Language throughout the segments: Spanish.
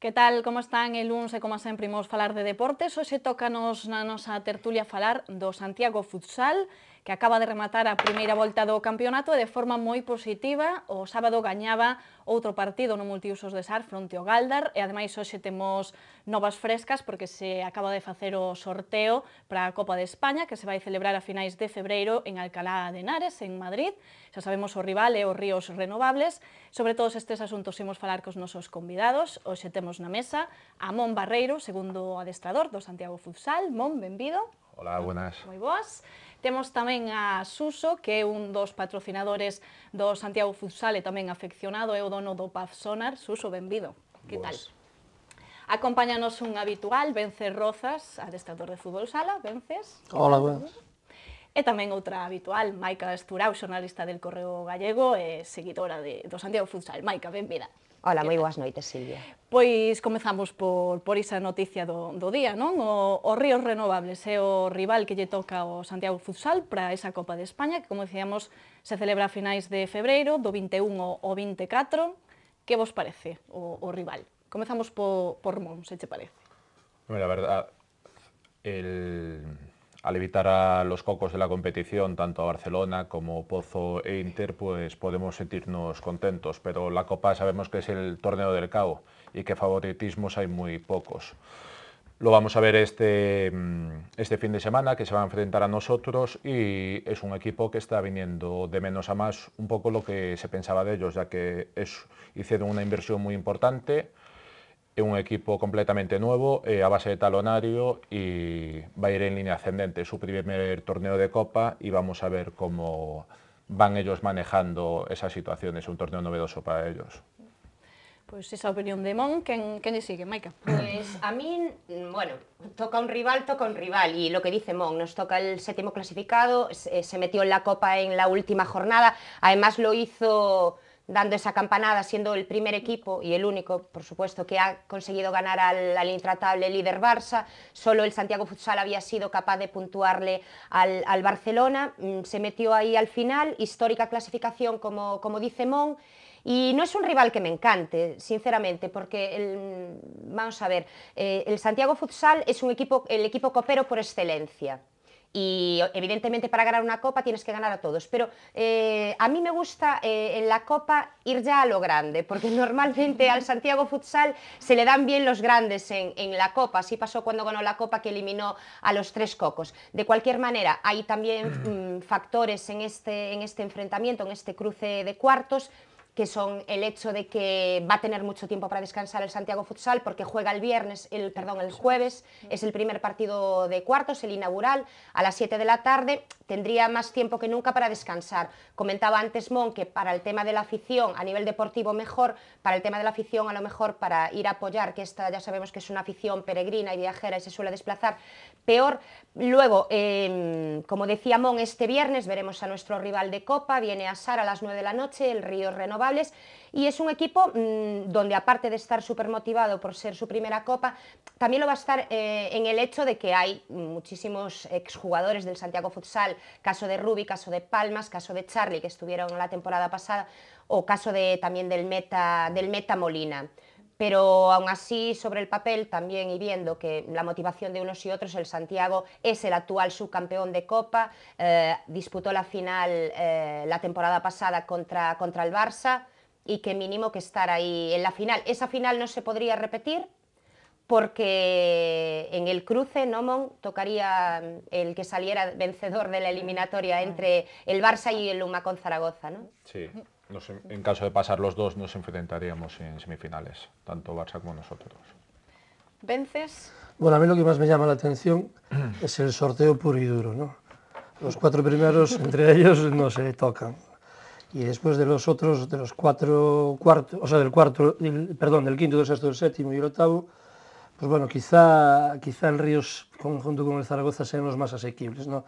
Que tal, como están? El lunes como sempre imos falar de deportes. Hoxe tócanos na nosa tertulia falar do Santiago Futsal que acaba de rematar a primeira volta do campeonato e de forma moi positiva. O sábado gañaba outro partido no multiusos de SAR fronte ao Galdar e ademais hoxe temos novas frescas porque se acaba de facer o sorteo para a Copa de España que se vai celebrar a finais de febreiro en Alcalá de Henares, en Madrid. Xa sabemos o rival e os ríos renovables. Sobre todos estes asuntos imos falar cos nosos convidados. Hoxe temos na mesa a Mon Barreiro, segundo adestrador do Santiago Futsal. Mon, benvido. Ola, ah, buenas. Moi boas. Temos tamén a Suso, que é un dos patrocinadores do Santiago Futsal e tamén afeccionado, é o dono do Paf Sonar. Suso, benvido. Que tal? Acompáñanos un habitual, Vence Rozas, adestrador de fútbol sala. Vences. Hola, buenas. E tamén outra habitual, Maica Esturau, xornalista del Correo Gallego e seguidora de, do Santiago Futsal. Maica, benvida. Ola, moi boas noites, Silvia. Pois comezamos por, por esa noticia do, do día, non? O, o Ríos Renovables é o rival que lle toca ao Santiago Futsal para esa Copa de España, que, como decíamos, se celebra a finais de febreiro, do 21 ao 24. Que vos parece o, o rival? Comezamos por, por Mon, se che parece. Bueno, a verdad, el, al evitar a los cocos de la competición, tanto a Barcelona como Pozo e Inter, pues podemos sentirnos contentos, pero la Copa sabemos que es el torneo del cabo y que favoritismos hay muy pocos. Lo vamos a ver este, mm, este fin de semana, que se va a enfrentar a nosotros y es un equipo que está viniendo de menos a más, un poco lo que se pensaba de ellos, ya que hicieron una inversión muy importante, un equipo completamente nuevo, eh, a base de talonario y va a ir en línea ascendente. Su primer torneo de Copa y vamos a ver cómo van ellos manejando esas situaciones, un torneo novedoso para ellos. Pues esa opinión de Mon, ¿quién, le sigue? Maika. Pues a mí, bueno, toca un rival, toca un rival. Y lo que dice Mon, nos toca el séptimo clasificado, se eh, metió en la Copa en la última jornada. Además lo hizo dando esa campanada, siendo el primer equipo y el único, por supuesto, que ha conseguido ganar al, intratable líder Barça. Solo el Santiago Futsal había sido capaz de puntuarle al, Barcelona. Mm, se metió ahí al final, histórica clasificación, como, dice Mon. Y no es un rival que me encante, sinceramente, porque el, mm, vamos a ver, eh, el Santiago Futsal es un equipo, el equipo copero por excelencia y evidentemente para ganar una copa tienes que ganar a todos, pero eh, a mí me gusta eh, en la copa ir ya a lo grande, porque normalmente al Santiago Futsal se le dan bien los grandes en, la copa, así pasó cuando ganó la copa que eliminó a los tres cocos. De cualquier manera, hay también mm, factores en este, en este enfrentamiento, en este cruce de cuartos, que son el hecho de que va a tener mucho tiempo para descansar el Santiago Futsal porque juega el viernes, el perdón, el jueves, es el primer partido de cuartos, el inaugural, a las 7 de la tarde, tendría más tiempo que nunca para descansar. Comentaba antes Mon que para el tema de la afición, a nivel deportivo mejor, para el tema de la afición a lo mejor para ir a apoyar, que esta ya sabemos que es una afición peregrina y viajera y se suele desplazar, peor. Luego, em, como decía Mon, este viernes veremos a nuestro rival de Copa, viene a Sara a las 9 de la noche, el Río Renovables, y es un equipo mm, donde aparte de estar súper motivado por ser su primera Copa, también lo va a estar eh, en el hecho de que hay muchísimos exjugadores del Santiago Futsal, caso de Rubi, caso de Palmas, caso de Charlie, que estuvieron la temporada pasada, o caso también del del Meta Molina pero aún así sobre el papel también y viendo que la motivación de unos y otros, el Santiago es el actual subcampeón de Copa, eh, disputó la final eh, la temporada pasada contra, contra el Barça y que mínimo que estar ahí en la final. Esa final no se podría repetir porque en el cruce Nomon tocaría mm, el que saliera vencedor de la eliminatoria entre el Barça y el con Zaragoza, ¿no? Sí en caso de pasar los dos, nos enfrentaríamos en semifinales, tanto Barça como nosotros. ¿Vences? Bueno, a mí lo que más me llama la atención es el sorteo puro y duro, ¿no? Los cuatro primeros, entre ellos, no se tocan. Y después de los otros, de los cuatro cuartos, o sea, del cuarto, perdón, del quinto, del sexto, del séptimo y el octavo, pues bueno, quizá, quizá el Ríos, junto con el Zaragoza, sean los más asequibles, ¿no?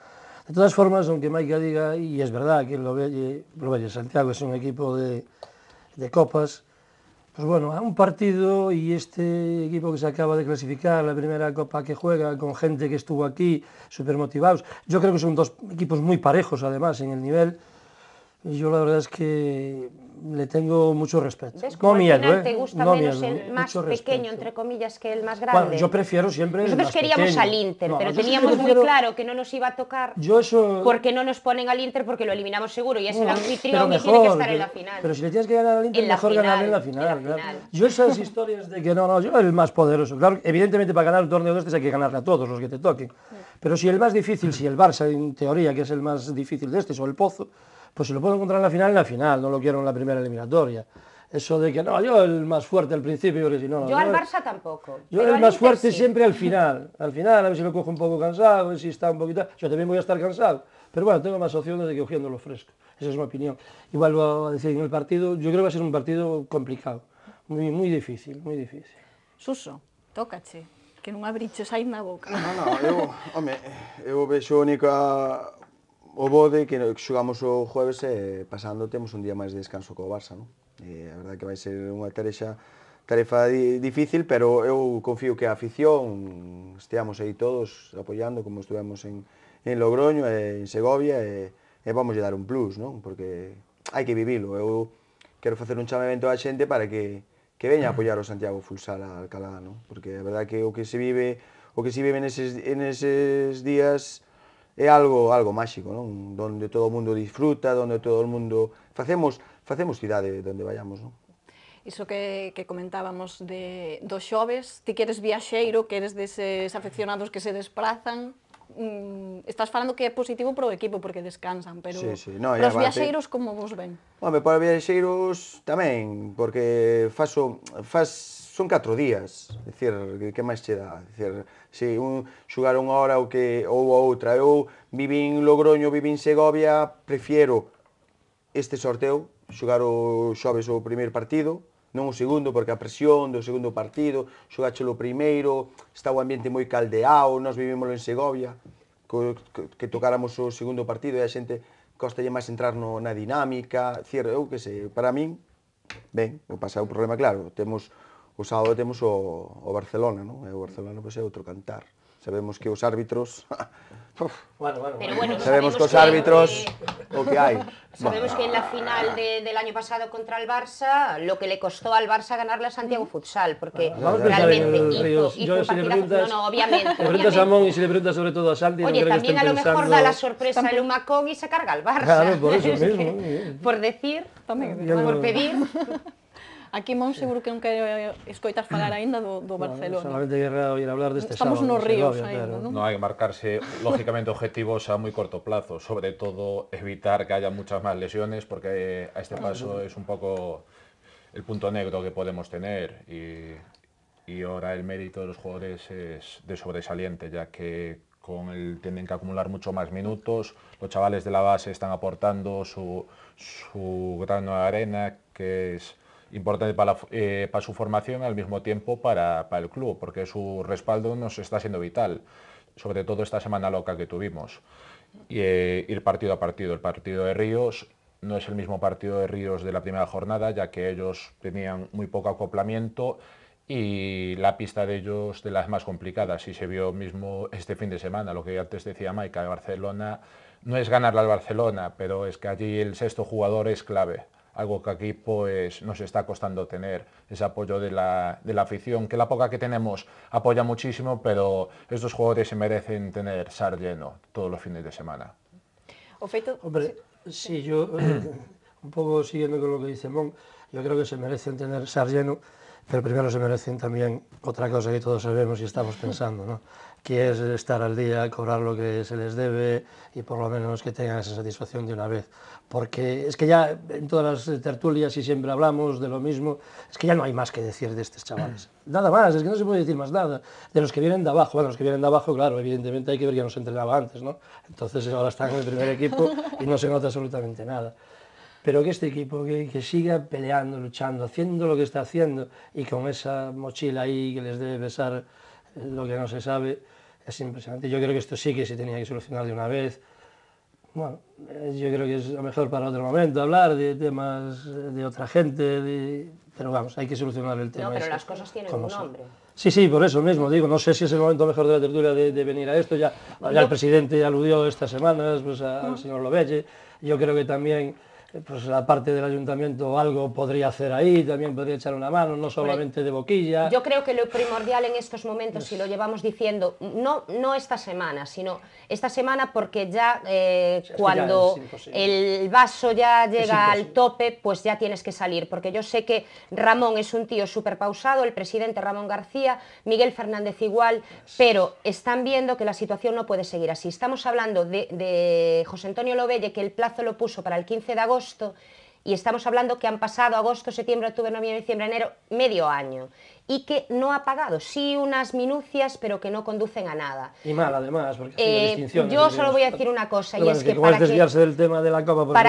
De todas formas, aunque Maica diga, e es verdad que velle, lo velle Santiago es un equipo de, de copas, pues bueno, a un partido y este equipo que se acaba de clasificar, la primera copa que juega, con gente que estuvo aquí, súper motivados, yo creo que son dos equipos muy parejos además en el nivel, yo la verdad es que le tengo mucho respeto. no miedo, ¿eh? te gusta no menos el más pequeño, entre comillas, que el más grande? yo prefiero siempre Nosotros el más queríamos al Inter, pero teníamos muy claro que no nos iba a tocar yo eso... porque no nos ponen al Inter porque lo eliminamos seguro y es el anfitrión que tiene que estar en la final. Pero si le tienes que ganar al Inter, en mejor ganar en la final. Yo esas historias de que no, no, yo el más poderoso. Claro, evidentemente para ganar un torneo de estos hay que ganarle a todos los que te toquen. Pero si el más difícil, si el Barça en teoría, que es el más difícil de este, o el Pozo, pues si lo puedo encontrar en la final, en la final, no lo quiero en la primera eliminatoria. Eso de que no, yo el más fuerte al principio, porque si no. Yo al Barça tampoco. Yo el más fuerte siempre al final. Al final, a ver si me cojo un poco cansado, a ver si está un poquito. Yo también voy a estar cansado. Pero bueno, tengo más opciones de que lo fresco. Esa es mi opinión. Y vuelvo a decir, en el partido, yo creo que va a ser un partido complicado. Muy, muy difícil, muy difícil. Suso, tócate. que non abriches aí na boca. No, no. Yo, hombre, eu vexo única o bode que xugamos o jueves e eh, pasando temos un día máis de descanso co Barça, non? Eh, a verdade que vai ser unha tarexa tarefa di, difícil, pero eu confío que a afición esteamos aí todos apoiando como estuvemos en, en Logroño e eh, en Segovia e, eh, e vamos dar un plus, non? Porque hai que vivilo. Eu quero facer un chamamento á xente para que que veña a apoiar o Santiago Fulsal a Alcalá, non? Porque a verdade que o que se vive, o que se vive neses, en eses días é algo algo máxico, non? Donde todo o mundo disfruta, donde todo o mundo facemos facemos cidade onde vayamos, non? iso que, que comentábamos de, dos xoves, ti que eres viaxeiro, que eres deses afeccionados que se desprazan, mm, estás falando que é positivo para o equipo porque descansan, pero sí, sí. No, para os viaxeiros como vos ven? Home, para os viaxeiros tamén, porque faso, faz son 4 días, dicir, que máis che dá, dicir, se un xugar unha hora ou que ou a outra, eu vivín Logroño, vivín Segovia, prefiero este sorteo, xugar o xoves o primeiro partido, non o segundo, porque a presión do segundo partido, xogáchelo o primeiro, está o ambiente moi caldeado, nós vivímoslo en Segovia, que, que tocáramos o segundo partido e a xente costalle máis entrar no, na dinámica, cierre, eu que sei, para min, ben, o pasado o problema, claro, temos o sábado temos o, o Barcelona, ¿no? E Barcelona pues es otro cantar. Sabemos que los árbitros bueno, bueno, sabemos, que los árbitros o que hay. Sabemos que en la final del año pasado contra el Barça, lo que le costó al Barça ganarle a Santiago Futsal, porque realmente Yo, si le preguntas, no, no, obviamente. a y si le preguntas sobre todo a Santi, Oye, no creo también que también a lo mejor da la sorpresa el Humacón y se carga al Barça. Claro, por eso mismo. por decir, por pedir. Aquí Mons seguro que nunca escoitas falar ainda do, do Barcelona. Estamos sábado. ríos No non? que marcarse, lógicamente, objetivos a muy corto plazo, sobre todo evitar que haya muchas más lesiones, porque a este paso es un poco el punto negro que podemos tener y, ahora el mérito de los jugadores es de sobresaliente, ya que con el tienen que acumular mucho más minutos. Los chavales de la base están aportando su, su grano de arena, que es importante eh, para, su formación, y al mismo tiempo para, el club, porque su respaldo nos está siendo vital, sobre todo esta semana loca que tuvimos. Y, eh, ir partido a partido. El partido de Ríos no es el mismo partido de Ríos de la primera jornada, ya que ellos tenían muy poco acoplamiento y la pista de ellos de las más complicadas. Y se vio mismo este fin de semana, lo que antes decía Maika, Barcelona no es ganarla al Barcelona, pero es que allí el sexto jugador es clave algo que aquí pues, nos está costando tener, ese apoyo de la, afición, que la poca que tenemos apoya muchísimo, pero estos jugadores se merecen tener SAR lleno todos los fines de semana. Hombre, si yo eh, un poco siguiendo con lo que dice Mon, yo creo que se merecen tener SAR lleno pero primero se merecen también otra cosa que todos sabemos y estamos pensando, ¿no? que es estar al día, cobrar lo que se les debe y por lo menos que tengan esa satisfacción de una vez. Porque es que ya en todas las eh, tertulias y siempre hablamos de lo mismo, es que ya no hay más que decir de estos chavales. Nada más, es que no se puede decir más nada. De los que vienen de abajo, bueno, los que vienen de abajo, claro, evidentemente hay que ver que no se entrenaba antes, ¿no? Entonces ahora están en el primer equipo y no se nota absolutamente nada pero que este equipo que, siga peleando, luchando, haciendo lo que está haciendo y con esa mochila ahí que les debe pesar eh, lo que no se sabe, es impresionante. Yo creo que esto sí que se tenía que solucionar de una vez. Bueno, eh, yo creo que es lo mejor para otro momento hablar de temas eh, de otra gente, pero vamos, hay que solucionar el tema. No, pero este las cosas tienen un nombre. Sí, sí, por eso mismo digo, no sé si es el momento mejor de la tertulia de, venir a esto, ya, el presidente aludió estas semanas pues, al señor Lobelle. yo creo que también eh, pues la parte del ayuntamiento algo podría hacer ahí, también podría echar una mano, no solamente de boquilla. Yo creo que lo primordial en estos momentos, si lo llevamos diciendo, no, no esta semana, sino esta semana porque ya eh, cuando el vaso ya llega al tope, pues ya tienes que salir, porque yo sé que Ramón es un tío súper pausado, el presidente Ramón García, Miguel Fernández igual, pero están viendo que la situación no puede seguir así. Estamos hablando de, de José Antonio Lobelle, que el plazo lo puso para el 15 de agosto, y estamos hablando que han pasado agosto, septiembre, octubre, noviembre, diciembre, enero, medio año y que no ha pagado. Sí, unas minucias, pero que no conducen a nada. Y mal, además, porque eh, distinción. Yo solo voy a decir una cosa, y es, que, para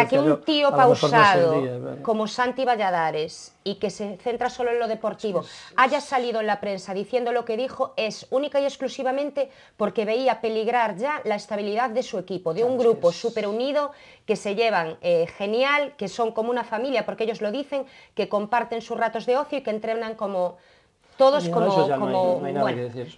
que, un tío pausado como Santi Valladares y que se centra solo en lo deportivo haya salido en la prensa diciendo lo que dijo es única y exclusivamente porque veía peligrar ya la estabilidad de su equipo, de un grupo súper unido que se llevan eh, genial, que son como una familia, porque ellos lo dicen, que comparten sus ratos de ocio y que entrenan como todos como,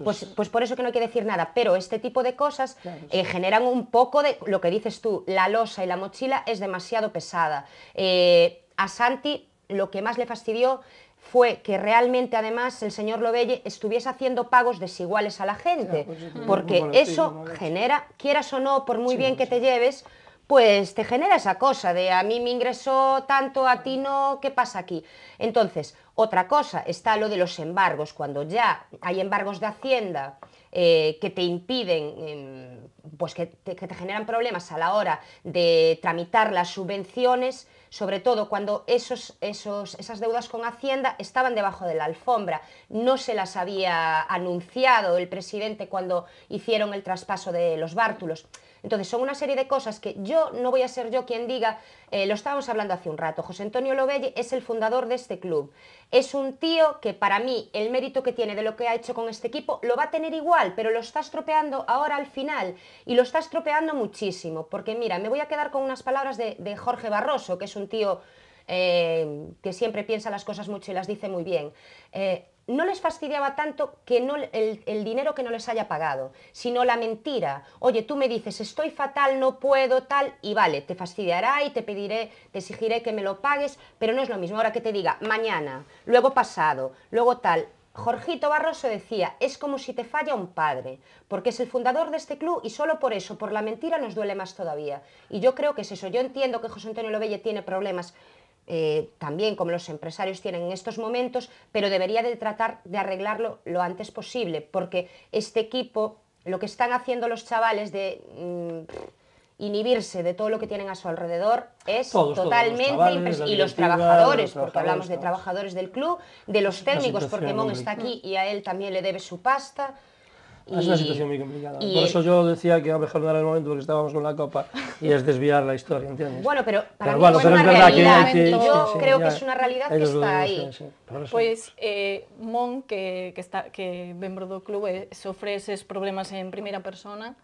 pues, pues, por eso que no hay que decir nada, pero este tipo de cosas eh, generan un poco de lo que dices tú, la losa y la mochila es demasiado pesada. Eh, a Santi lo que más le fastidió fue que realmente además el señor Lobelle estuviese haciendo pagos desiguales a la gente, pues porque eso genera, quieras o no, por muy bien que te lleves, pues te genera esa cosa de a mí me ingresó tanto, a ti no, ¿qué pasa aquí? Entonces, otra cosa está lo de los embargos, cuando ya hay embargos de Hacienda eh, que te impiden, em, pues que te generan problemas a la hora de tramitar las subvenciones, sobre todo cuando esos, esos, esas deudas con Hacienda estaban debajo de la alfombra. No se las había anunciado el presidente cuando hicieron el traspaso de los bártulos. Entonces, son una serie de cosas que yo no voy a ser yo quien diga, eh, lo estábamos hablando hace un rato, José Antonio Lobelle es el fundador de este club. Es un tío que para mí el mérito que tiene de lo que ha hecho con este equipo lo va a tener igual, pero lo está estropeando ahora al final y lo está estropeando muchísimo, porque mira, me voy a quedar con unas palabras de, de Jorge Barroso, que es un tío eh, que siempre piensa las cosas mucho y las dice muy bien. Eh, no les fastidiaba tanto que no el, el, dinero que no les haya pagado, sino la mentira. Oye, tú me dices, estoy fatal, no puedo, tal, y vale, te fastidiará y te pediré, te exigiré que me lo pagues, pero no es lo mismo ahora que te diga mañana, luego pasado, luego tal. Jorgito Barroso decía, es como si te falla un padre, porque es el fundador de este club y solo por eso, por la mentira, nos duele más todavía. Y yo creo que es eso. Yo entiendo que José Antonio Lobelle tiene problemas eh, también como los empresarios tienen en estos momentos, pero debería de tratar de arreglarlo lo antes posible, porque este equipo, lo que están haciendo los chavales de... Mm, inhibirse de todo lo que tienen a su alrededor es totalmente y los trabajadores, porque hablamos de trabajadores del club, de los técnicos, porque Mon está aquí y a él también le debe su pasta. Ah, es una situación muy complicada. Por eso yo decía que a mejor no el momento porque estábamos con la copa y es desviar la historia, ¿entiendes? Bueno, pero para pero mí es una realidad. que, yo creo que es una realidad que está ahí. Pues eh, Mon, que, que, está, que membro club eh, club problemas en primera persona,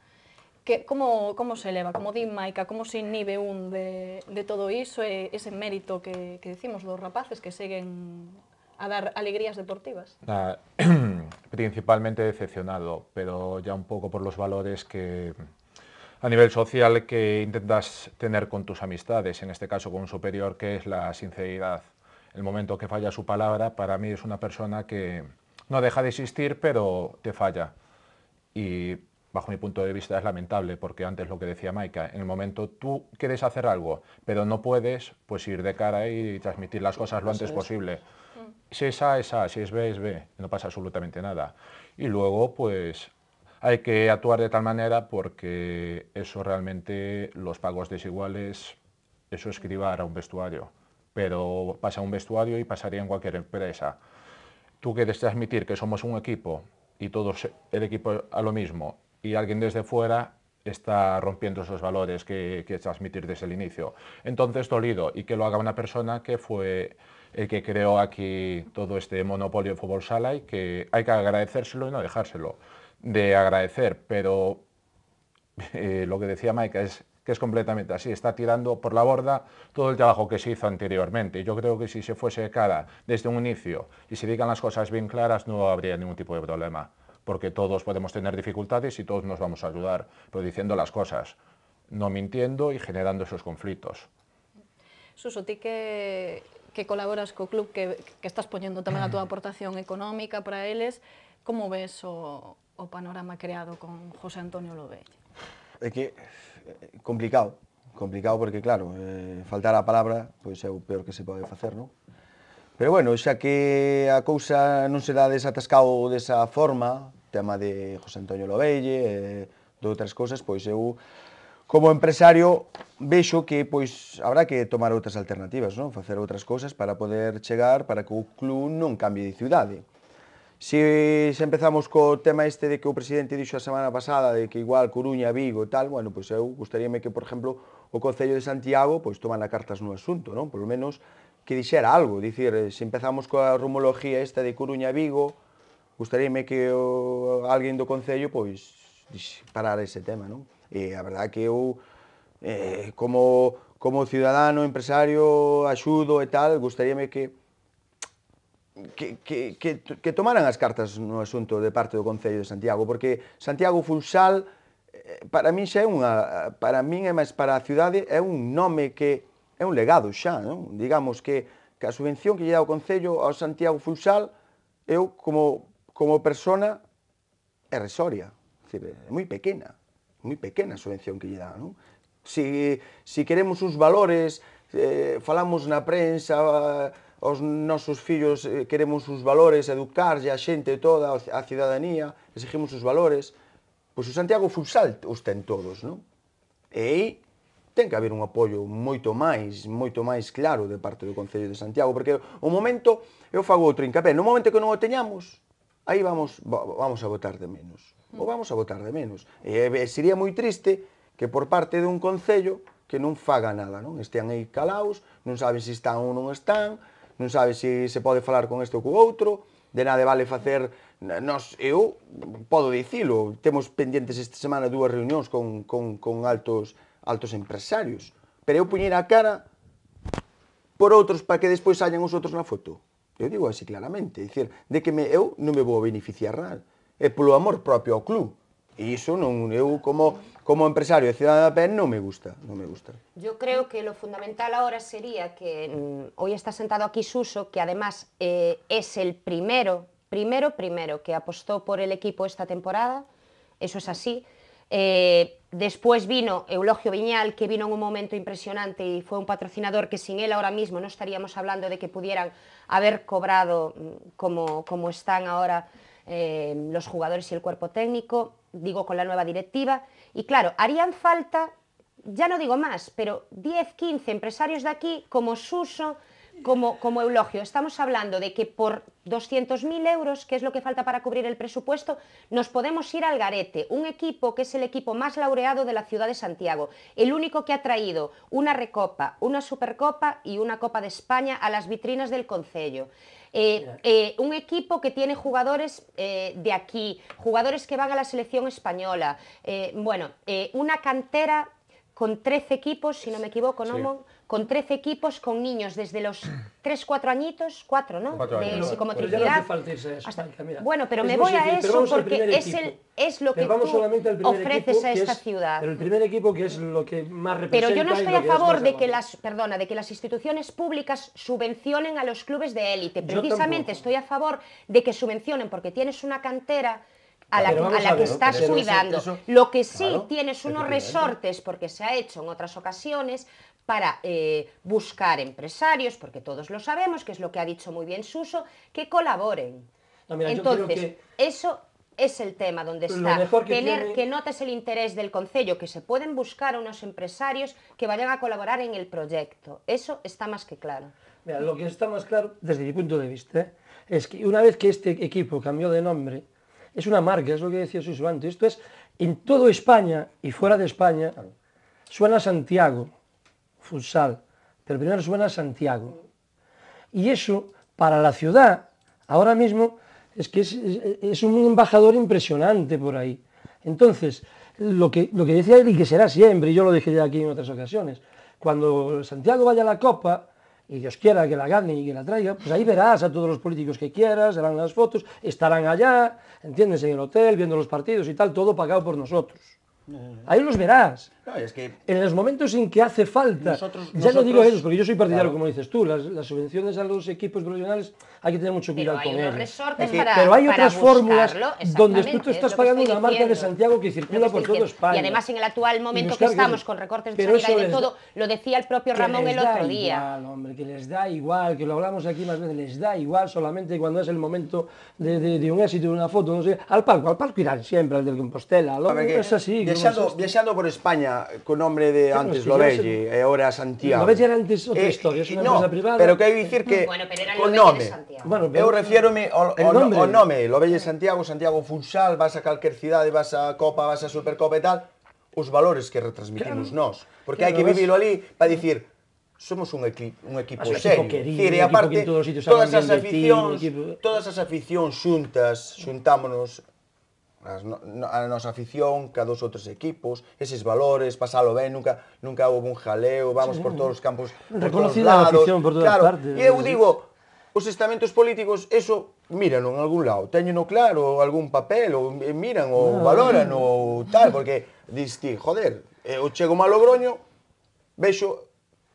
¿Cómo se eleva, cómo di Maica, como se inhibe un de, todo eso, e, ese mérito que, decimos los rapaces que siguen a dar alegrías deportivas? Ah, principalmente decepcionado, pero ya un poco por los valores que a nivel social que intentas tener con tus amistades, en este caso con un superior, que es la sinceridad. El momento que falla su palabra, para mí es una persona que no deja de existir, pero te falla. Y bajo mi punto de vista es lamentable, porque antes lo que decía Maika, en el momento tú quieres hacer algo, pero no puedes, pues ir de cara y transmitir las cosas lo antes posible. Mm. Si es A, es A, si es B, es B, no pasa absolutamente nada. Y luego, pues hay que actuar de tal manera porque eso realmente, los pagos desiguales, eso es cribar a un vestuario. Pero pasa a un vestuario y pasaría en cualquier empresa. Tú quieres transmitir que somos un equipo y todos el equipo a lo mismo y alguien desde fuera está rompiendo esos valores que, que transmitir desde el inicio. Entonces, dolido, y que lo haga una persona que fue el que creó aquí todo este monopolio de fútbol sala y que hay que agradecérselo y no dejárselo de agradecer, pero eh, lo que decía Maika es que es completamente así, está tirando por la borda todo el trabajo que se hizo anteriormente. yo creo que si se fuese cara desde un inicio y se digan las cosas bien claras, no habría ningún tipo de problema. porque todos podemos tener dificultades y todos nos vamos a ayudar, pero diciendo las cosas, no mintiendo y generando esos conflictos. Suso, ti que, que colaboras co club, que, que estás poñendo tamén a túa aportación económica para eles, como ves o, o panorama creado con José Antonio Lobelle? É que eh, complicado, complicado porque claro, eh, faltar a palabra pois é o peor que se pode facer, non? Pero bueno, xa que a cousa non se dá desatascado desa forma, tema de José Antonio Lobelle, e de outras cousas, pois eu como empresario vexo que pois habrá que tomar outras alternativas, non? facer outras cousas para poder chegar para que o club non cambie de ciudade. Se, se empezamos co tema este de que o presidente dixo a semana pasada de que igual Coruña, Vigo e tal, bueno, pois eu gustaríame que, por exemplo, o Concello de Santiago pois toman a cartas no asunto, non? Por lo menos que dixera algo, dicir, se empezamos coa rumología esta de Coruña a Vigo, gustaríame que o, alguén do Concello pois parar ese tema, non? E a verdade que eu, eh, como, como ciudadano, empresario, axudo e tal, gustaríame que que, que, que, que tomaran as cartas no asunto de parte do Concello de Santiago, porque Santiago Funchal, eh, para min xa é unha para min é máis para a cidade é un nome que é un legado xa, non? Digamos que, que a subvención que lle dá o Concello ao Santiago Fulsal, eu como, como persona é resoria, é moi pequena, moi pequena a subvención que lle dá, non? Si, si queremos uns valores, eh, falamos na prensa, os nosos fillos eh, queremos uns valores, educarlle a xente toda, a cidadanía, exigimos os valores, pois o Santiago Futsal os ten todos, non? E aí ten que haber un apoio moito máis, moito máis claro de parte do Concello de Santiago, porque o momento, eu fago outro hincapé, no momento que non o teñamos, aí vamos, vamos a votar de menos, ou vamos a votar de menos. E, e sería moi triste que por parte dun Concello que non faga nada, non? Estean aí calaos, non saben se están ou non están, non saben se se pode falar con este ou co outro, de nada vale facer nos eu podo dicilo, temos pendientes esta semana dúas reunións con, con, con altos altos empresarios. Pero eu puñera a cara por outros para que despois hallan os outros na foto. Eu digo así claramente, dicir, de que me, eu non me vou beneficiar nada. É polo amor propio ao club. E iso non, eu como, como empresario de Ciudad da Pen non me gusta, non me gusta. Yo creo que lo fundamental ahora sería que mm, hoy está sentado aquí Suso, que además eh, es el primero, primero, primero que apostó por el equipo esta temporada, eso es así. Eh, Después vino Eulogio Viñal, que vino en un momento impresionante y fue un patrocinador que sin él ahora mismo no estaríamos hablando de que pudieran haber cobrado mm, como, están ahora eh, los jugadores y el cuerpo técnico, digo con la nueva directiva. Y claro, harían falta, ya no digo más, pero 10, 15 empresarios de aquí como Suso, como, como estamos hablando de que por 200.000 euros, que es lo que falta para cubrir el presupuesto, nos podemos ir al Garete, un equipo que es el equipo más laureado de la ciudad de Santiago, el único que ha traído una recopa, una supercopa y una Copa de España a las vitrinas del Concello. Eh, eh, un equipo que tiene jugadores eh, de aquí, jugadores que van a la selección española, bueno, una cantera con 13 equipos, si no me equivoco, ¿no? con 13 equipos con niños desde los 3, 4 añitos, 4, ¿no? De psicomotricidad. bueno, pero me voy a eso porque es, el, es lo que tú ofreces a esta ciudad. Pero el primer equipo que es lo que más representa. Pero yo no estoy a favor de que, las, perdona, de que las instituciones públicas subvencionen a los clubes de élite. Precisamente estoy a favor de que subvencionen porque tienes una cantera a la, que estás cuidando. lo que sí tienes unos resortes, porque se ha hecho en otras ocasiones, para eh, buscar empresarios, porque todos lo sabemos, que es lo que ha dicho muy bien Suso, que colaboren. Entonces, eso es el tema donde está. Que Tener que notes el interés del concello, que se pueden buscar unos empresarios que vayan a colaborar en el proyecto. Eso está más que claro. Mira, lo que está más claro desde mi punto de vista ¿eh? es que una vez que este equipo cambió de nombre, es una marca, es lo que decía Suso antes, esto es en toda España y fuera de España, suena Santiago, futsal, pero primero suena Santiago. Y eso, para la ciudad, ahora mismo, es que es, un embajador impresionante por ahí. Entonces, lo que, lo que decía él, y que será siempre, y yo lo dije ya aquí en otras ocasiones, cuando Santiago vaya a la Copa, y Dios quiera que la gane y que la traiga, pues ahí verás a todos los políticos que quieras, harán las fotos, estarán allá, entiendes, en el hotel, viendo los partidos y tal, todo pagado por nosotros. Eh. Ahí los verás en los momentos en que hace falta, ya no digo eso, porque yo soy partidario, como dices tú, las, subvenciones a los equipos profesionales hay que tener mucho cuidado con ellos. pero hay otras fórmulas donde tú estás pagando una marca de Santiago que circula por todo España. Y además en el actual momento que estamos con recortes de y de todo, lo decía el propio Ramón el otro día. hombre, que les da igual, que lo hablamos aquí más veces, les da igual solamente cuando es el momento de, un éxito, de una foto, no al palco, al palco irán siempre, al del Compostela, así. por España Coruña co nome de sí, antes lo e ahora Santiago. Lo era antes otra eh, historia, es unha no, empresa privada. Pero que hay que bueno, pero era o nome. Bueno, pero, eu refiérome ao, ao, nome. o, nome, Lobelle Santiago, Santiago Funchal, vas a cualquier cidade, vas a Copa, vas a Supercopa e tal, os valores que retransmitimos claro. nós. Porque claro, hai que vivilo ali para dicir, somos un, equi un equipo As serio. Querido, e aparte, todos todas as aficións, ti, equipo... todas as aficións xuntas, xuntámonos as no, a nosa afición, ca dos outros equipos, eses valores, pasalo ben, nunca nunca houve un jaleo, vamos sí, por todos os campos, reconocida a afición por todas claro, partes. E eu digo, os estamentos políticos, eso míralo en algún lado, teñeno claro algún papel, ou miran, ou ah, valoran, ou tal, porque dis ti, joder, eu eh, chego mal Logroño, vexo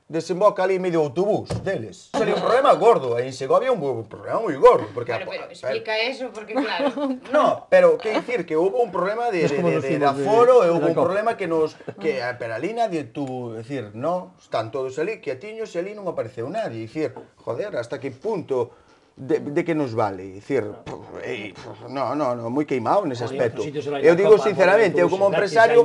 desemboca ali medio autobús deles. Sería un problema gordo, en Segovia un problema moi gordo. Porque claro, pero explica eso, porque claro... No, pero que dicir que houve un problema de, de, de, de, de aforo e houve un problema que nos... que a Peralina de tu... decir, no, están todos ali, quietiños e ali non apareceu nadie. Dicir, joder, hasta que punto de, de que nos vale? Dicir, no, no, no, moi queimado nese aspecto. Eu digo sinceramente, eu como empresario,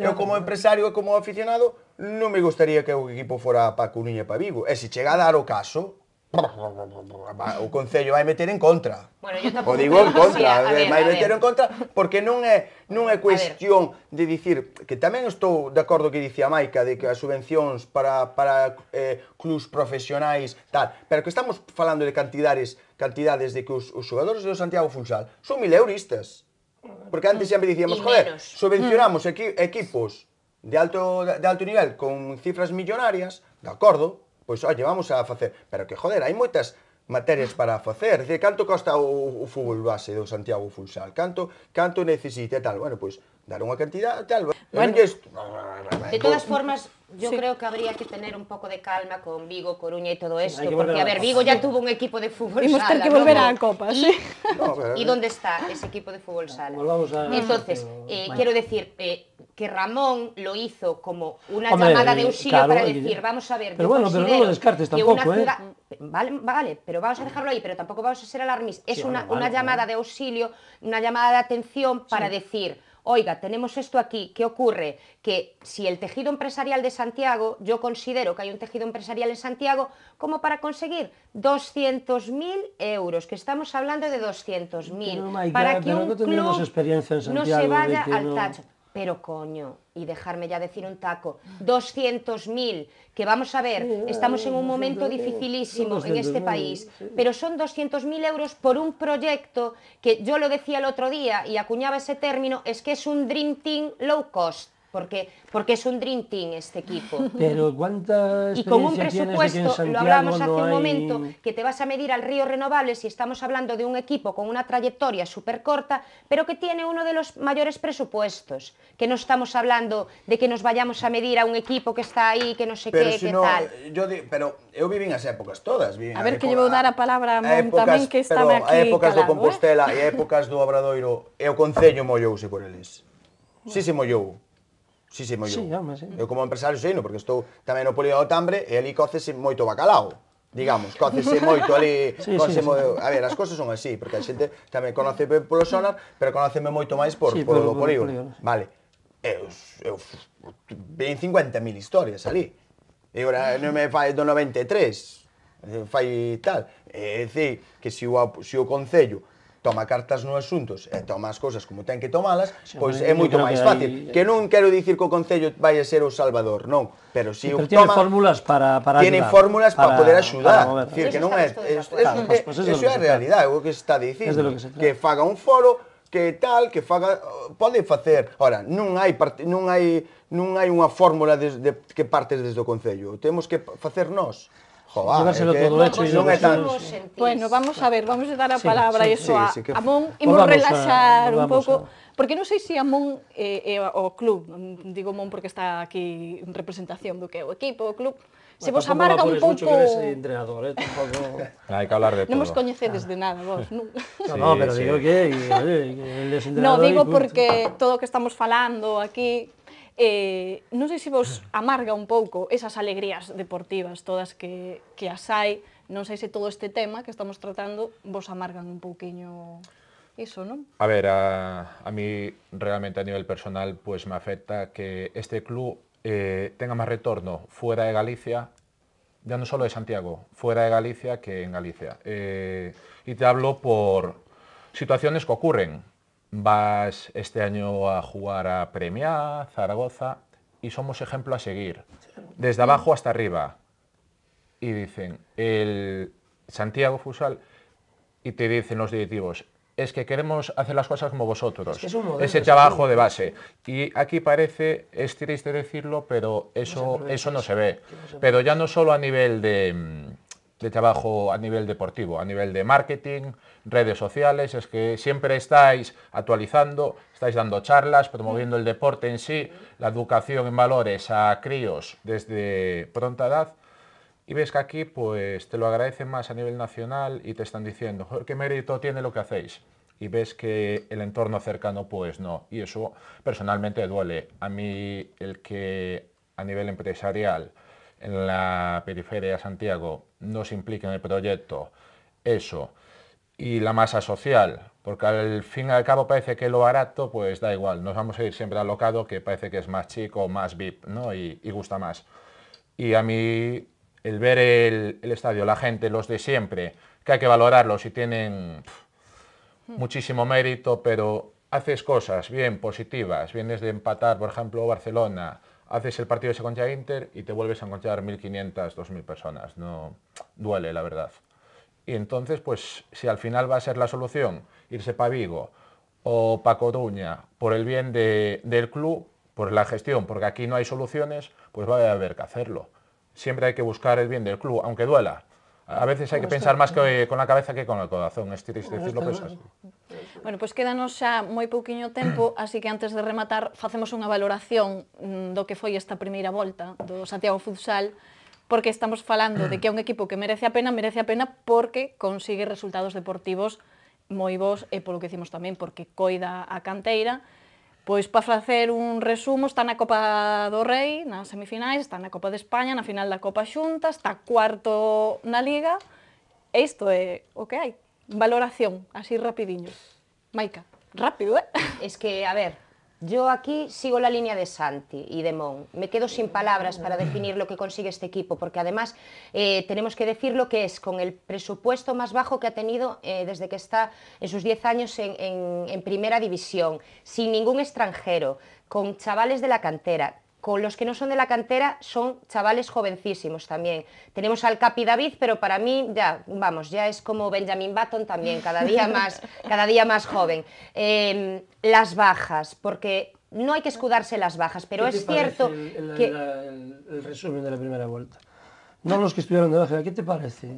eu como empresario e como aficionado, non me gustaría que o equipo fora para Coruña e para Vigo. E se chega a dar o caso, o Concello vai meter en contra. Bueno, yo o digo en contra, a eh, ver, vai meter en contra porque non é non é cuestión de dicir que tamén estou de acordo que dicía Maica de que as subvencións para para eh, clubs profesionais tal, pero que estamos falando de cantidades cantidades de que os, os xogadores do Santiago Funchal son mileuristas. Porque antes sempre dicíamos, joder, subvencionamos equi equipos de alto de alto nivel con cifras millonarias, de acordo, Pois, olle, vamos a facer. Pero que, joder, hai moitas materias para facer. dicir, canto costa o, o fútbol base do Santiago Fulsal? Canto, canto necesite e tal? Bueno, pois, una cantidad tal. de todas formas, yo creo que habría que tener un poco de calma con Vigo, Coruña y todo esto, porque a, ver, Vigo ya tuvo un equipo de fútbol Hemos sala. que volver a copas ¿Y dónde está ese equipo de fútbol sala? Entonces, eh, quiero decir eh, que Ramón lo hizo como una llamada de auxilio para decir, vamos a ver, pero bueno, pero no lo descartes tampoco, ¿eh? Vale, vale, pero vamos a dejarlo ahí, pero tampoco vamos a ser alarmistas. Es una, llamada de auxilio, una llamada de atención para decir oiga, tenemos esto aquí, ¿qué ocurre? Que si el tejido empresarial de Santiago, yo considero que hay un tejido empresarial en Santiago como para conseguir 200.000 euros, que estamos hablando de 200.000, para que un no se vaya al tacho. Pero coño, y dejarme ya decir un taco, 200.000, que vamos a ver, estamos en un momento dificilísimo en este país, pero son 200.000 euros por un proyecto que yo lo decía el otro día y acuñaba ese término, es que es un Dream Team low cost. porque porque es un dream team este equipo. Pero cuánta experiencia y con un presupuesto, lo hablamos hace no un momento, que te vas a medir al Río Renovables y estamos hablando de un equipo con una trayectoria súper corta, pero que tiene uno de los mayores presupuestos, que no estamos hablando de que nos vayamos a medir a un equipo que está ahí, que no sé pero que, si qué no, tal. Eh, yo di, pero yo viví en esas épocas todas, en A ver que llevo a dar a palabra a Mon también, que estaba aquí. A épocas calado, do ¿eh? Compostela eh? e a épocas do Obradoiro e o concello mollouse por eles. sí, se mollou. Si, sí, moi sí, home, sí. Eu como empresario sei, no, porque estou tamén no polígono do Tambre e ali cócese moito bacalao. Digamos, cócese moito ali, sí, cócese sí, moito... sí. a ver, as cousas son así, porque a xente tamén conoce polo sonar, pero conoceme moito máis por, sí, por, por, por, por polígono. Sí. Vale. Eu, eu, ven 50.000 historias ali. E agora, non me fai do 93, fai tal. É dicir, que se o, se o Concello toma cartas no asuntos e toma as cousas como ten que tomalas, pois é moito máis fácil. Que non quero dicir que o Concello vai a ser o salvador, non. Pero si o toma... tiene fórmulas para, para Tiene fórmulas para, para poder axudar. Para decir, que non é... Eso é a realidade, o que se está dicindo. Que faga un foro, que tal, que faga, pode facer. Ora, non hai non hai non hai unha fórmula de, de, que partes desde o concello. Temos que facer nós. Jová, Llevárselo todo hecho e non é tan... Bueno, vamos a ver, vamos a dar a sí, palabra sí, eso sí, a, sí, que... a Mon, imos pues relaxar a, un pouco, a... porque non sei se a Mon eh, eh, o club, digo Mon porque está aquí en representación do que é o equipo, o club, se vos amarga un pouco... entrenador, eh, tampoco... Hai que hablar de todo. Non vos coñecedes de nada, vos, non? Sí, no, pero sí. digo que, que, que, que el entrenador... No, digo porque todo o que estamos falando aquí Eh, no sé si vos amarga un poco esas alegrías deportivas todas que, que no sé si todo este tema que estamos tratando vos amargan un pouquiño eso, ¿no? A ver, a, mí realmente a nivel personal pues me afecta que este club eh, tenga más retorno fuera de Galicia ya no solo de Santiago, fuera de Galicia que en Galicia. Eh, y te hablo por situaciones que ocurren vas este año a jugar a Premia, Zaragoza, y somos ejemplo a seguir, desde abajo hasta arriba. Y dicen, el Santiago Fusal, y te dicen los directivos, es que queremos hacer las cosas como vosotros, es ese trabajo de base. Y aquí parece, es triste decirlo, pero eso, eso no se ve. Pero ya no solo a nivel de de trabajo a nivel deportivo, a nivel de marketing, redes sociales, es que siempre estáis actualizando, estáis dando charlas, promoviendo el deporte en sí, la educación en valores a críos desde pronta edad. Y ves que aquí pues te lo agradecen más a nivel nacional y te están diciendo, qué mérito tiene lo que hacéis. Y ves que el entorno cercano pues no. Y eso personalmente duele. A mí el que a nivel empresarial en la periferia de Santiago no se implique en el proyecto, eso, y la masa social, porque al fin y al cabo parece que lo barato, pues da igual, nos vamos a ir siempre al locado que parece que es más chico, más VIP, ¿no? Y, gusta más. Y a mí el ver el, estadio, la gente, los de siempre, que hay que valorarlos y tienen hmm. muchísimo mérito, pero haces cosas bien, positivas, vienes de empatar, por ejemplo, Barcelona, haces el partido ese contra Inter y te vuelves a encontrar 1.500, 2.000 personas. No duele, la verdad. Y entonces, pues, si al final va a ser la solución irse para Vigo o para Coruña por el bien del club, por la gestión, porque aquí no hay soluciones, pues va a haber que hacerlo. Siempre hay que buscar el bien del club, aunque duela. A veces hai que pensar máis que eh, con a cabeza que con o corazón, é triste decirlo, pero así. Bueno, pois pues quedanos xa moi pouquiño tempo, así que antes de rematar facemos unha valoración mm, do que foi esta primeira volta do Santiago Futsal, porque estamos falando de que é un equipo que merece a pena, merece a pena porque consigue resultados deportivos moi bons e polo que dicimos tamén porque coida a canteira, Pois para facer un resumo, está na Copa do Rei, nas semifinais, está na Copa de España, na final da Copa Xunta, está cuarto na Liga. E isto é o que hai. Valoración, así rapidiño. Maica, rápido, eh? Es que, a ver, Yo aquí sigo la línea de Santi y de Mon. Me quedo sin palabras para definir lo que consigue este equipo, porque además eh, tenemos que decir lo que es, con el presupuesto más bajo que ha tenido eh, desde que está en sus 10 años en primera división, sin ningún extranjero, con chavales de la cantera, con los que no son de la cantera son chavales jovencísimos también. Tenemos al Capi David, pero para mí ya, vamos, ya es como Benjamin Button también, cada día más, cada día más joven. Em, las bajas, porque no hay que escudarse las bajas, pero es cierto que... el resumen de la primera vuelta. No los que estuvieron de baja, ¿qué te parece?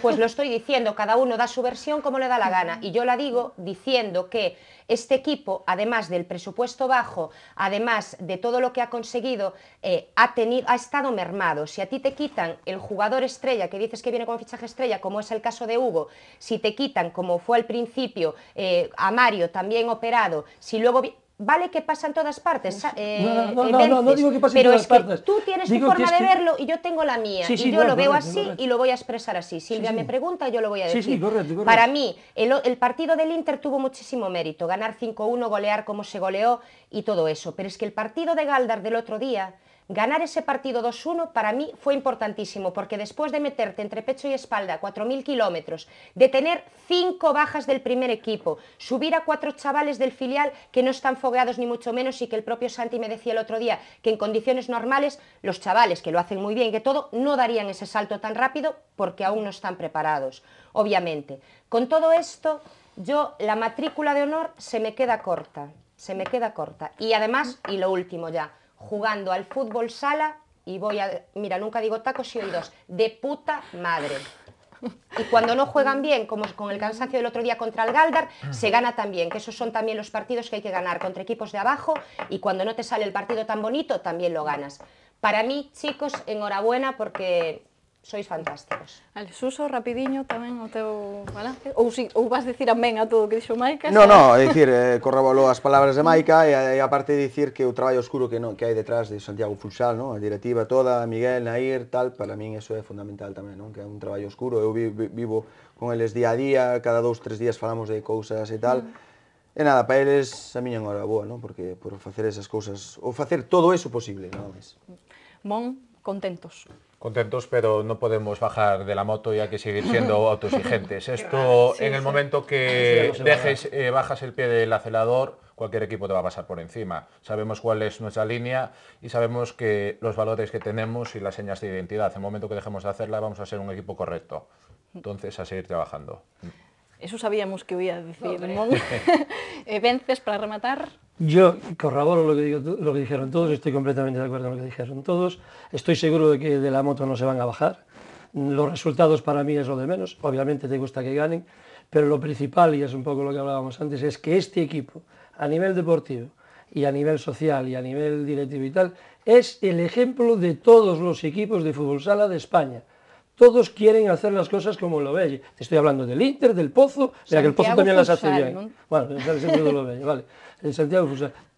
Pues lo estoy diciendo, cada uno da su versión como le da la gana. Y yo la digo diciendo que este equipo, además del presupuesto bajo, además de todo lo que ha conseguido, eh, ha, tenido, ha estado mermado. Si a ti te quitan el jugador estrella, que dices que viene con fichaje estrella, como es el caso de Hugo, si te quitan, como fue al principio, eh, a Mario también operado, si luego vale que pasa en todas partes. no, eh, no, no, digo que pase en todas Pero es que tú tienes tu forma de verlo y yo tengo la mía. y yo lo veo así y lo voy a expresar así. Silvia me pregunta, yo lo voy a decir. Correcto, Para mí, el, partido del Inter tuvo muchísimo mérito. Ganar 5-1, golear como se goleó y todo eso. Pero es que el partido de Galdar del otro día Ganar ese partido 2-1 para mí fue importantísimo, porque después de meterte entre pecho y espalda 4.000 kilómetros, de tener 5 bajas del primer equipo, subir a cuatro chavales del filial que no están fogueados ni mucho menos y que el propio Santi me decía el otro día que en condiciones normales los chavales que lo hacen muy bien que todo no darían ese salto tan rápido porque aún no están preparados, obviamente. Con todo esto, yo la matrícula de honor se me queda corta, se me queda corta. Y además, y lo último ya, jugando al fútbol sala y voy a... Mira, nunca digo tacos y oídos, de puta madre. Y cuando no juegan bien, como con el cansancio del otro día contra el Galdar, se gana también, que esos son también los partidos que hay que ganar contra equipos de abajo y cuando no te sale el partido tan bonito, también lo ganas. Para mí, chicos, enhorabuena porque sois fantásticos. Vale, Suso, rapidiño tamén o teu balance. Ou, si, ou vas dicir amén a todo o que dixo Maica? Non, non, é dicir, eh, corrobalo as palabras de Maica e, e aparte de dicir que o traballo oscuro que, non, que hai detrás de Santiago Funchal, non? a directiva toda, Miguel, Nair, tal, para min eso é fundamental tamén, non? que é un traballo oscuro, eu vi, vi, vivo con eles día a día, cada dous, tres días falamos de cousas e tal, mm. E nada, para eles a miña hora boa, non? Porque por facer esas cousas, ou facer todo eso posible, nada máis. Bon, contentos. Contentos, pero no podemos bajar de la moto y hay que seguir siendo autoexigentes. Esto, en el momento que dejes, eh, bajas el pie del acelerador, cualquier equipo te va a pasar por encima. Sabemos cuál es nuestra línea y sabemos que los valores que tenemos y las señas de identidad. En el momento que dejemos de hacerla, vamos a ser un equipo correcto. Entonces, a seguir trabajando. Eso sabíamos que iba a decir. Eh, vences para rematar. Yo corroboro lo que, dijeron todos, estoy completamente de acuerdo con lo que dijeron todos. Estoy seguro de que de la moto no se van a bajar. Los resultados para mí es lo de menos. Obviamente te gusta que ganen, pero lo principal, y es un poco lo que hablábamos antes, es que este equipo, a nivel deportivo y a nivel social y a nivel directivo y tal, es el ejemplo de todos los equipos de fútbol sala de España todos quieren hacer las cosas como lo Te Estoy hablando del Inter, del Pozo, mira que el Pozo también las hace bien. Bueno, lo ve, vale. El Santiago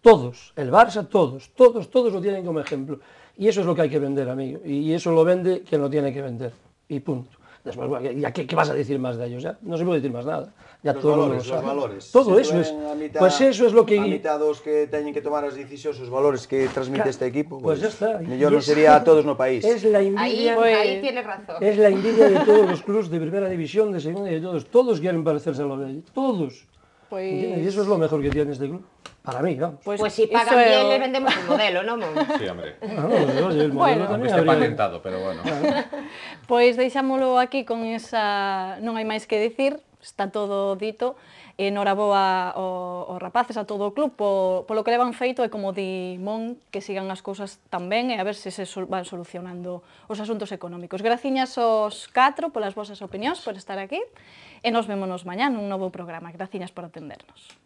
todos, el Barça, todos, todos, todos lo tienen como ejemplo. Y eso es lo que hay que vender, amigo. Y eso lo vende quien lo tiene que vender. Y punto. Después, ya, ¿qué, vas a decir más de ellos? Ya? No se puede decir más nada. Ya los todo valores, los valores. Todo eso es. pues eso es lo que. A que tienen que tomar las decisiones, los valores que transmite este equipo. Pues, pues, ya está. Yo no sería a todos no país. Es la envidia. Ahí, pues, tienes razón. Es la envidia de todos los clubes de primera división, de segunda y de todos. Todos quieren parecerse a los de ellos. Todos. Pues y eso es lo mejor que tiene este club. Para mí, vamos. Pues, pues si pagan bien, es... les vendemos el modelo, ¿no, Mon? Sí, hombre. Bueno, no, el modelo bueno, tamén este patentado, pero bueno. Pois pues deixámolo aquí con esa... Non hai máis que dicir, está todo dito. Enhoraboa aos rapaces, a todo o club, po, polo que levan feito e como di Mon, que sigan as cousas tamén e a ver se se van solucionando os asuntos económicos. Graciñas aos catro polas vosas opinións, por estar aquí, e nos vemonos mañá nun novo programa. Graciñas por atendernos.